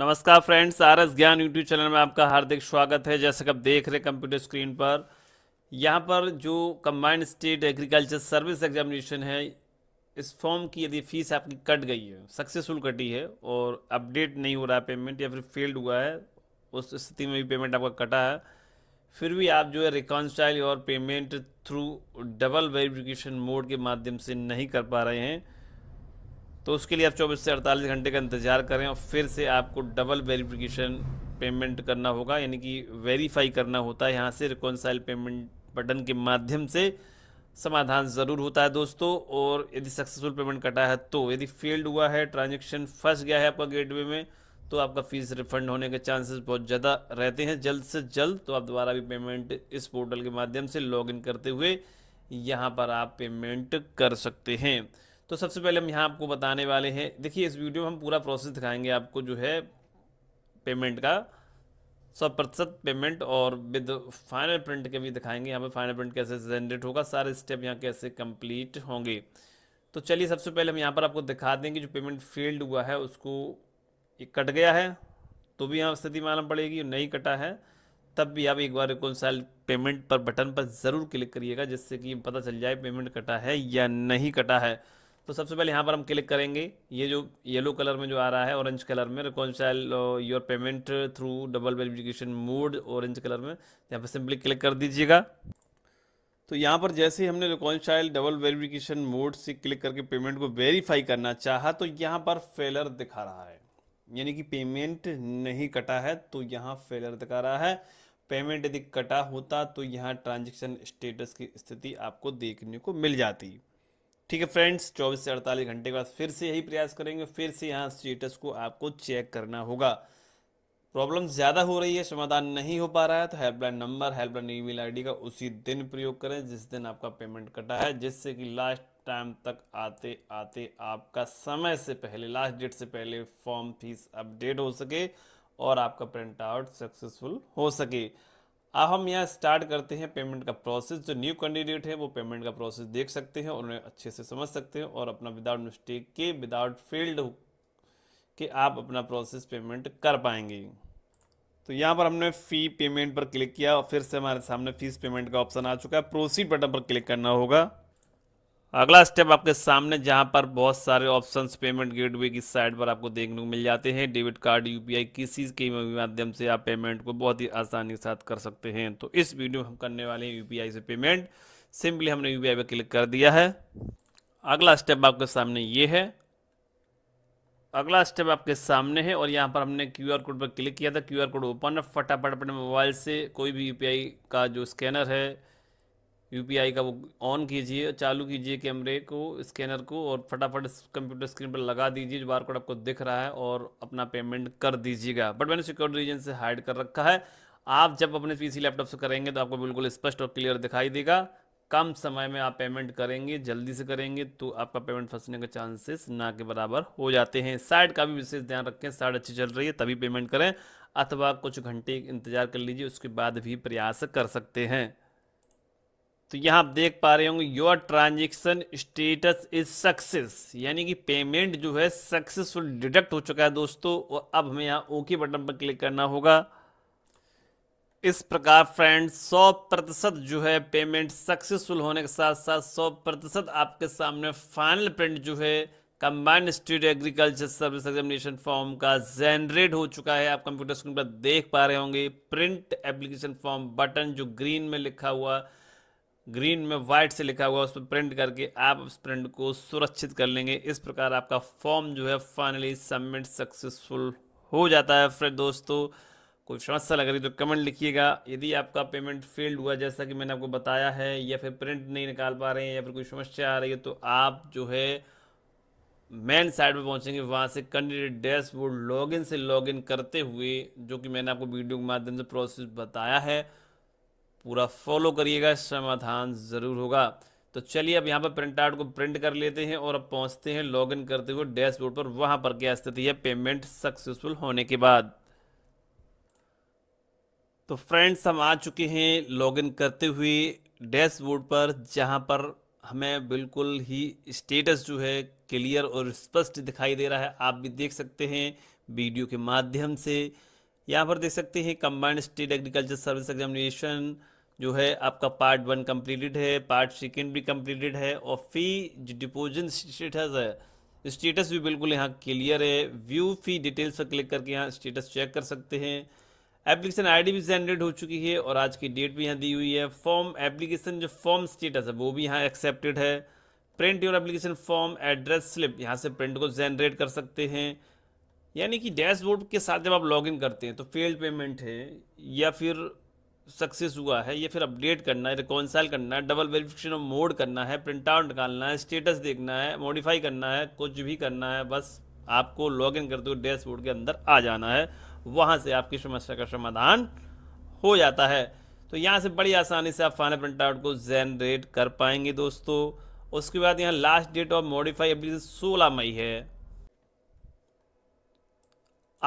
नमस्कार friends R S Gyan YouTube channel में आपका हार्दिक स्वागत है जैसा कि आप देख रहे कंप्यूटर स्क्रीन पर यहाँ पर जो combined state agriculture service examination है इस फॉर्म की यदि फीस आपकी कट गई है सक्सेसफुल कटी है और अपडेट नहीं हो रहा है पेमेंट या फिर फेल्ड हुआ है उस स्थिति में भी पेमेंट आपका कटा है फिर भी आप जो है रिकॉन्स्टाइल और payment through double verification mode के माध्यम से नहीं कर पा रहे हैं तो उसके लिए आप 24 से 48 घंटे का इंतज़ार करें और फिर से आपको डबल वेरिफिकेशन पेमेंट करना होगा यानी कि वेरीफाई करना होता है यहाँ से रिकॉन्साइल पेमेंट बटन के माध्यम से समाधान ज़रूर होता है दोस्तों और यदि सक्सेसफुल पेमेंट कटा है तो यदि फेल्ड हुआ है ट्रांजेक्शन फंस गया है आपका गेटवे में तो आपका फ़ीस रिफंड होने के चांसेस बहुत ज़्यादा रहते हैं जल्द से जल्द तो आप दोबारा भी पेमेंट इस पोर्टल के माध्यम से लॉगिन करते हुए यहाँ पर आप पेमेंट कर सकते हैं तो सबसे पहले हम यहाँ आपको बताने वाले हैं देखिए इस वीडियो में हम पूरा प्रोसेस दिखाएंगे आपको जो है पेमेंट का सौ प्रतिशत पेमेंट और विद फाइनल प्रिंट के भी दिखाएंगे यहाँ पे फाइनल प्रिंट कैसे जनरेट होगा सारे स्टेप यहाँ कैसे कंप्लीट होंगे तो चलिए सबसे पहले हम यहाँ पर आपको दिखा देंगे जो पेमेंट फेल्ड हुआ है उसको कट गया है तो भी यहाँ स्थिति मालूम पड़ेगी नहीं कटा है तब भी आप एक बार रिकॉन्साइल पेमेंट पर बटन पर ज़रूर क्लिक करिएगा जिससे कि पता चल जाए पेमेंट कटा है या नहीं कटा है तो सबसे पहले यहाँ पर हम क्लिक करेंगे ये जो येलो कलर में जो आ रहा है ऑरेंज कलर में reconcile your payment through double verification mode orange colour में यहाँ पर सिंपली क्लिक कर दीजिएगा तो यहाँ पर जैसे ही हमने रिकॉन्साइल डबल वेरिफिकेशन मोड से क्लिक करके पेमेंट को वेरीफाई करना चाहा तो यहाँ पर फेलर दिखा रहा है यानी कि पेमेंट नहीं कटा है तो यहाँ फेलर दिखा रहा है पेमेंट यदि कटा होता तो यहाँ ट्रांजेक्शन स्टेटस की स्थिति आपको देखने को मिल जाती ठीक है फ्रेंड्स 24 से 48 घंटे के बाद फिर से यही प्रयास करेंगे फिर से यहाँ स्टेटस को आपको चेक करना होगा प्रॉब्लम ज़्यादा हो रही है समाधान नहीं हो पा रहा है तो helpline number helpline email ID का उसी दिन प्रयोग करें जिस दिन आपका पेमेंट कटा है जिससे कि लास्ट टाइम तक आते आते आपका समय से पहले लास्ट डेट से पहले फॉर्म फीस अपडेट हो सके और आपका प्रिंट आउट सक्सेसफुल हो सके अब हम यहाँ स्टार्ट करते हैं पेमेंट का प्रोसेस जो न्यू कैंडिडेट है वो पेमेंट का प्रोसेस देख सकते हैं और उन्हें अच्छे से समझ सकते हैं और अपना विदाउट मिस्टेक के विदाउट फेल्ड के आप अपना प्रोसेस पेमेंट कर पाएंगे तो यहाँ पर हमने फ़ी पेमेंट पर क्लिक किया और फिर से हमारे सामने फीस पेमेंट का ऑप्शन आ चुका है प्रोसीड बटन पर क्लिक करना होगा अगला स्टेप आपके सामने जहां पर बहुत सारे ऑप्शंस पेमेंट गेटवे की साइड पर आपको देखने को मिल जाते हैं डेबिट कार्ड यूपीआई किसी के माध्यम से आप पेमेंट को बहुत ही आसानी के साथ कर सकते हैं तो इस वीडियो में हम करने वाले हैं यूपीआई से पेमेंट सिंपली हमने यूपीआई पर क्लिक कर दिया है अगला स्टेप आपके सामने ये है अगला स्टेप आपके सामने है और यहाँ पर हमने क्यू आर कोड पर क्लिक किया था क्यू आर कोड ओपन फटाफट अपने मोबाइल से कोई भी यू का जो स्कैनर है यूपीआई का वो ऑन कीजिए चालू कीजिए कैमरे को स्कैनर को और फटाफट कंप्यूटर स्क्रीन पर लगा दीजिए जो बार कोड आपको दिख रहा है और अपना पेमेंट कर दीजिएगा बट मैंने सिक्योरिटी रीजन से हाइड कर रखा है आप जब अपने पीसी लैपटॉप से करेंगे तो आपको बिल्कुल स्पष्ट और क्लियर दिखाई देगा कम समय में आप पेमेंट करेंगे जल्दी से करेंगे तो आपका पेमेंट फंसने के चांसेस ना के बराबर हो जाते हैं साइड का भी विशेष ध्यान रखें साइड अच्छी चल रही है तभी पेमेंट करें अथवा कुछ घंटे इंतजार कर लीजिए उसके बाद भी प्रयास कर सकते हैं तो यहाँ आप देख पा रहे होंगे your transaction status is success यानी कि पेमेंट जो है सक्सेसफुल डिडक्ट हो चुका है दोस्तों और अब हमें यहाँ ओके बटन पर क्लिक करना होगा इस प्रकार फ्रेंड 100 प्रतिशत जो है पेमेंट सक्सेसफुल होने के साथ साथ 100 प्रतिशत आपके सामने फाइनल प्रिंट जो है combined state agriculture service examination form का जेनरेट हो चुका है आप कंप्यूटर स्क्रीन पर देख पा रहे होंगे प्रिंट एप्लीकेशन फॉर्म बटन जो ग्रीन में लिखा हुआ है ग्रीन में व्हाइट से लिखा हुआ उस पर प्रिंट करके आप उस प्रिंट को सुरक्षित कर लेंगे इस प्रकार आपका फॉर्म जो है फाइनली सबमिट सक्सेसफुल हो जाता है फिर दोस्तों कोई समस्या लग रही तो कमेंट लिखिएगा यदि आपका पेमेंट फेल्ड हुआ जैसा कि मैंने आपको बताया है या फिर प्रिंट नहीं निकाल पा रहे हैं या फिर कोई समस्या आ रही है तो आप जो है मेन साइड पर पहुंचेंगे वहाँ से कैंडिडेट डैशबोर्ड लॉगिन से लॉगिन करते हुए जो कि मैंने आपको वीडियो के माध्यम से प्रोसेस बताया है पूरा फॉलो करिएगा समाधान ज़रूर होगा तो चलिए अब यहाँ पर प्रिंट आउट को प्रिंट कर लेते हैं और अब पहुँचते हैं लॉगिन करते हुए डैशबोर्ड पर वहाँ पर क्या स्थिति है पेमेंट सक्सेसफुल होने के बाद तो फ्रेंड्स हम आ चुके हैं लॉगिन करते हुए डैशबोर्ड पर जहाँ पर हमें बिल्कुल ही स्टेटस जो है क्लियर और स्पष्ट दिखाई दे रहा है आप भी देख सकते हैं वीडियो के माध्यम से यहाँ पर देख सकते हैं combined state agriculture service examination जो है आपका पार्ट वन कंप्लीटेड है पार्ट सेकेंड भी कंप्लीटेड है और फी जो स्टेटस है स्टेटस भी बिल्कुल यहाँ क्लियर है व्यू फी डिटेल्स पर क्लिक करके यहाँ स्टेटस चेक कर सकते हैं एप्लीकेशन आईडी भी जनरेट हो चुकी है और आज की डेट भी यहाँ दी हुई है फॉर्म एप्लीकेशन जो फॉर्म स्टेटस है वो भी यहाँ एक्सेप्टेड है print your application form address slip यहाँ से प्रिंट को जनरेट कर सकते हैं यानी कि डैशबोर्ड के साथ जब आप लॉगिन करते हैं तो फेल पेमेंट है या फिर सक्सेस हुआ है ये फिर अपडेट करना है रिकॉन्साइल करना है डबल वेरिफिकेशन ऑफ मोड करना है प्रिंट आउट निकालना है स्टेटस देखना है मॉडिफाई करना है कुछ भी करना है बस आपको लॉग इन करते हुए डैशबोर्ड के अंदर आ जाना है वहाँ से आपकी समस्या का समाधान हो जाता है तो यहाँ से बड़ी आसानी से आप फाइनल प्रिंट आउट को जेनरेट कर पाएंगे दोस्तों उसके बाद यहाँ लास्ट डेट ऑफ मॉडिफाई अभी सोलह मई है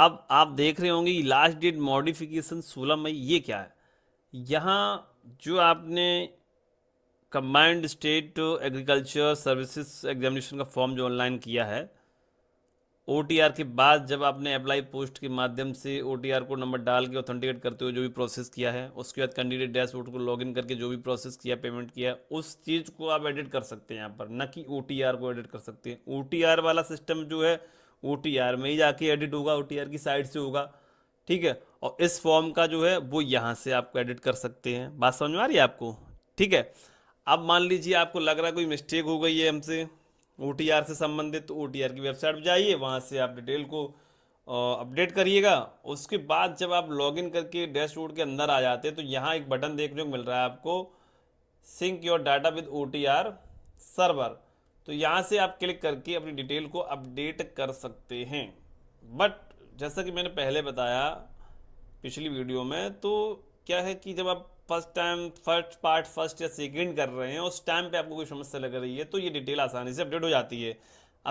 अब आप देख रहे होंगे लास्ट डेट मॉडिफिकेशन सोलह मई ये क्या है यहाँ जो आपने combined state agriculture services examination का फॉर्म जो ऑनलाइन किया है ओ के बाद जब आपने अप्लाई पोस्ट के माध्यम से ओ को नंबर डाल के ऑथेंटिकेट करते हुए जो भी प्रोसेस किया है उसके बाद कैंडिडेट डैशबोर्ड को लॉगिन करके जो भी प्रोसेस किया पेमेंट किया उस चीज़ को आप एडिट कर सकते हैं यहाँ पर न कि ओ को एडिट कर सकते हैं ओ वाला सिस्टम जो है ओ में ही जाके एडिट होगा ओ की साइड से होगा ठीक है और इस फॉर्म का जो है वो यहाँ से आपको एडिट कर सकते हैं बात समझ में आ रही है आपको ठीक है अब मान लीजिए आपको लग रहा है कोई मिस्टेक हो गई है हमसे ओ से संबंधित तो ओ की वेबसाइट पर जाइए वहाँ से आप डिटेल को अपडेट करिएगा उसके बाद जब आप लॉगिन करके डैशबोर्ड के अंदर आ जाते हैं तो यहाँ एक बटन देखने को मिल रहा है आपको sync your data with O server तो यहाँ से आप क्लिक करके अपनी डिटेल को अपडेट कर सकते हैं बट जैसा कि मैंने पहले बताया पिछली वीडियो में तो क्या है कि जब आप first time first part first या सेकंड कर रहे हैं उस टाइम पे आपको कोई समस्या लग रही है तो ये डिटेल आसानी से अपडेट हो जाती है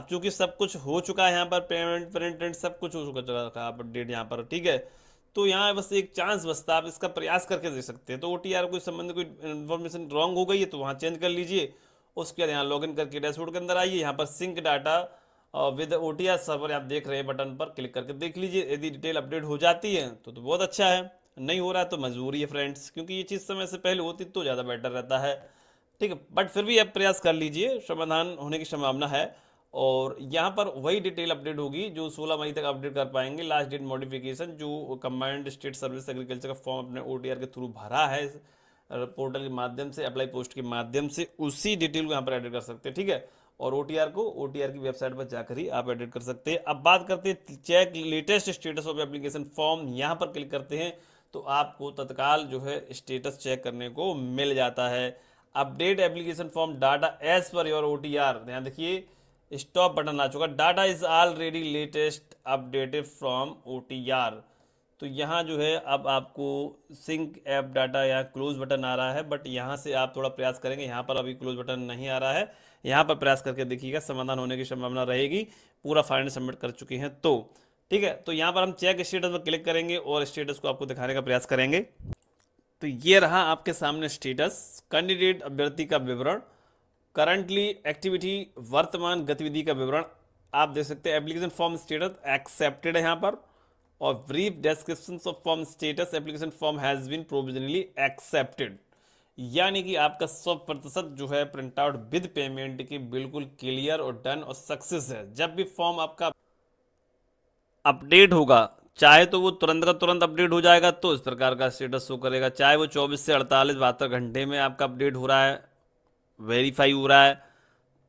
अब चूंकि सब कुछ हो चुका है यहाँ पर पेमेंट पेमेंट सब कुछ हो चुका चला है अपडेट यहाँ पर ठीक है तो यहाँ बस एक चांस बसता आप इसका प्रयास करके दे सकते हैं तो ओ टी आर कोई संबंध कोई इन्फॉर्मेशन रॉन्ग हो गई है तो वहाँ चेंज कर लीजिए उसके बाद यहाँ इन करके डैशबोर्ड के अंदर आइए यहाँ पर sync data with O T server आप देख रहे हैं बटन पर क्लिक करके देख लीजिए यदि डिटेल अपडेट हो जाती है तो, तो बहुत अच्छा है नहीं हो रहा है तो मजबूरी है फ्रेंड्स क्योंकि ये चीज़ समय से पहले होती तो ज़्यादा बेटर रहता है ठीक है बट फिर भी आप प्रयास कर लीजिए समाधान होने की संभावना है और यहाँ पर वही डिटेल अपडेट होगी जो 16 मई तक अपडेट कर पाएंगे लास्ट डेट मॉडिफिकेशन जो कम्बाइंड स्टेट सर्विस एग्रीकल्चर का फॉर्म अपने ओ के थ्रू भरा है पोर्टल के माध्यम से अप्लाई पोस्ट के माध्यम से उसी डिटेल को यहाँ पर एडिट कर सकते हैं ठीक है और ओ को ओ की वेबसाइट पर जाकर ही आप एडिट कर सकते हैं अब बात करते हैं check latest status of application form यहाँ पर क्लिक करते हैं तो आपको तत्काल जो है स्टेटस चेक करने को मिल जाता है update application form data as per your O T R देखिए स्टॉप बटन आ चुका data is already latest updated from O T R तो यहाँ जो है अब आपको सिंक ऐप डाटा यहाँ क्लोज बटन आ रहा है बट यहाँ से आप थोड़ा प्रयास करेंगे यहाँ पर अभी क्लोज बटन नहीं आ रहा है यहाँ पर प्रयास करके देखिएगा समाधान होने की संभावना रहेगी पूरा फाइनल सबमिट कर चुके हैं तो ठीक है तो यहाँ पर हम चेक स्टेटस पर क्लिक करेंगे और स्टेटस को आपको दिखाने का प्रयास करेंगे तो ये रहा आपके सामने स्टेटस कैंडिडेट अभ्यर्थी का विवरण करंटली एक्टिविटी वर्तमान गतिविधि का विवरण आप देख सकते हैं एप्लीकेशन फॉर्म स्टेटस एक्सेप्टेड है यहाँ पर और brief description of form status application form has been provisionally accepted यानी कि आपका सौ प्रतिशत जो है प्रिंट आउट विद पेमेंट की बिल्कुल क्लियर और डन और सक्सेस है जब भी फॉर्म आपका अपडेट होगा चाहे तो वो तुरंत का तुरंत अपडेट हो जाएगा तो इस प्रकार का स्टेटस शो करेगा चाहे वो 24 से 48 बहत्तर घंटे में आपका अपडेट हो रहा है वेरीफाई हो रहा है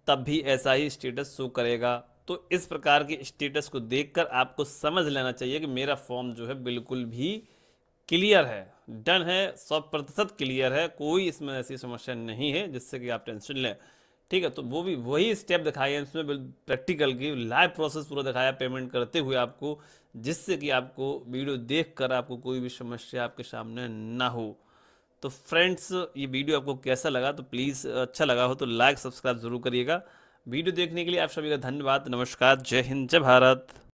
तब भी ऐसा ही स्टेटस शो करेगा तो इस प्रकार के स्टेटस को देखकर आपको समझ लेना चाहिए कि मेरा फॉर्म जो है बिल्कुल भी क्लियर है डन है सौ प्रतिशत क्लियर है कोई इसमें ऐसी समस्या नहीं है जिससे कि आप टेंशन लें ठीक है तो वो भी वही स्टेप दिखाया है इसमें प्रैक्टिकल की लाइव प्रोसेस पूरा दिखाया पेमेंट करते हुए आपको जिससे कि आपको वीडियो देख कर आपको कोई भी समस्या आपके सामने ना हो तो फ्रेंड्स ये वीडियो आपको कैसा लगा तो प्लीज़ अच्छा लगा हो तो लाइक सब्सक्राइब जरूर करिएगा वीडियो देखने के लिए आप सभी का धन्यवाद नमस्कार जय हिंद जय भारत